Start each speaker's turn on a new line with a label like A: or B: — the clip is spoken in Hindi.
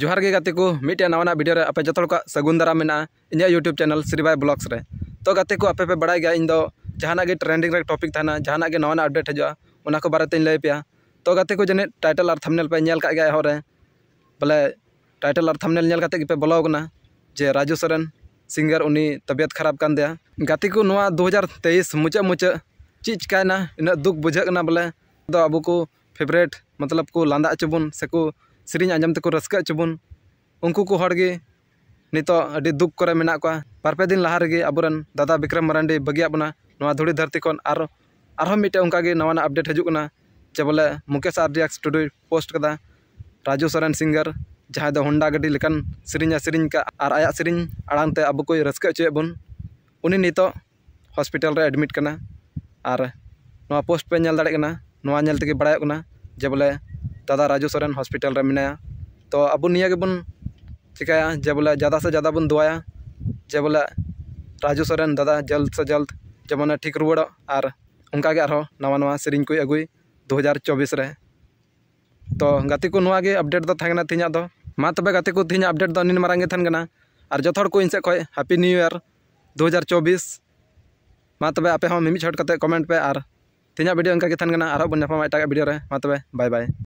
A: जोहार के गति को मिट्टे नवाना भिडियो आप जो सगुन दारा में इन यूट्यूब चैनल श्रीबाई ब्लग्स में तो गति को आपे पे बड़ा इन जहां ट्रेंडिंग टॉपिक थाना जहां नवाना अपडेट हजार बारे तीन लैपे तो गति को जानी टाइटल और थमनेल पे निल एहरें बोले टाइटल और थमनेल निल पे ब्लगना जे राजू सरें सिंगर उन तबियत खराब कर दे गति को दो हज़ार तेईस मुचा मुचा चीज चिकायना इन दुख बुझे बोले अब तो को फेवरेट मतलब को लादा चुबन से को ᱥᱮᱨᱮᱧ ᱟᱸᱡᱚᱢ ᱛᱮᱠᱚ ᱨᱟᱹᱥᱠᱟᱹ ᱦᱚᱪᱚ ᱵᱚᱱ ᱩᱱᱠᱩ ᱠᱚ ᱦᱚᱲ ᱜᱮ ᱱᱤᱛᱚᱜ ᱟᱹᱰᱤ ᱫᱩᱠ ᱠᱚᱨᱮ ᱢᱮᱱᱟᱜ ᱠᱚᱣᱟ ᱵᱟᱨᱯᱮ ᱫᱤᱱ ᱞᱟᱦᱟ ᱨᱮᱜᱮ ᱟᱵᱚᱨᱮᱱ ᱫᱟᱫᱟ ᱵᱤᱠᱨᱚᱢ ᱢᱟᱨᱟᱱᱰᱤ ᱵᱟᱹᱜᱤᱭᱟᱜ ᱵᱚᱱᱟ ᱱᱚᱣᱟ ᱫᱷᱩᱲᱤ ᱫᱷᱟᱹᱨᱛᱤ ᱠᱷᱚᱱ ᱟᱨ ᱟᱨᱦᱚᱸ ᱢᱤᱫᱴᱮᱱ ᱚᱱᱠᱟᱜᱮ ᱱᱟᱣᱟᱱᱟᱜ ᱟᱯᱰᱮᱴ ᱦᱤᱡᱩᱜ ᱠᱟᱱᱟ ᱡᱮ ᱵᱚᱞᱮ ᱢᱩᱠᱮᱥ ᱟᱨᱰᱤᱭᱟᱠ ᱥᱴᱩᱰᱤᱭᱳᱭ ᱯᱳᱥᱴ ᱠᱟᱫᱟ ᱨᱟᱡᱩ ᱥᱚᱨᱮᱱ ᱥᱤᱝᱜᱟᱨ ᱡᱟᱦᱟᱸᱭ ᱫᱚ ᱦᱚᱱᱰᱟ ᱜᱟᱹᱰᱤ ᱞᱮᱠᱟᱱ ᱥᱮᱨᱮᱧᱟ ᱥᱮᱨᱮᱧ ᱠᱟᱜ ᱟᱨ ᱟᱭᱟᱜ ᱥᱮᱨᱮᱧ ᱟᱲᱟᱝ ᱛᱮ ᱟᱵᱚ ᱠᱚᱭ ᱨᱟᱹᱥᱠᱟᱹ ᱦᱚᱪᱚᱭᱮᱫ ᱵᱚᱱ ᱩᱱᱤ ᱱᱤᱛᱚᱜ ᱦᱚᱥᱯᱤᱴᱟᱞ ᱨᱮ ᱮᱰᱢᱤᱴ ᱠᱟᱱᱟ ᱟᱨ ᱱᱚᱣᱟ ᱯᱳᱥᱴ ᱯᱮ ᱧᱮᱞ ᱫᱟᱲᱮᱭᱟᱜ ᱠᱟᱱᱟ ᱱᱚᱣᱟ ᱧᱮᱞ ᱛᱮᱜᱮ ᱵᱟᱲᱟᱭᱚᱜ ᱠᱟᱱᱟ ᱡᱮ ᱵᱚᱞᱮ दादा राजू सोरेन हॉस्पिटल रे तो अब बन चिकाया जे बोले ज़्यादा से ज़्यादा बन दुआया जे बोले राजू सोरेन दादा जल्द से जल्द जेमन ठीक रुआड़ और उनका नवा नवा से अगु अगुई दो हज़ार चौबीस रे तो गति को तो नागे अपडेट दो थे तीन दो मा तबे गति को तीन अपडेट दो निन मारंगे और जो को इनसे खय हैप्पी न्यू ईयर 2024 मा तबे आपे मिमी छट कमेंट पे और तीन भिडियो इनका थे और बन नापा भिडियो मा तबे बाय बाय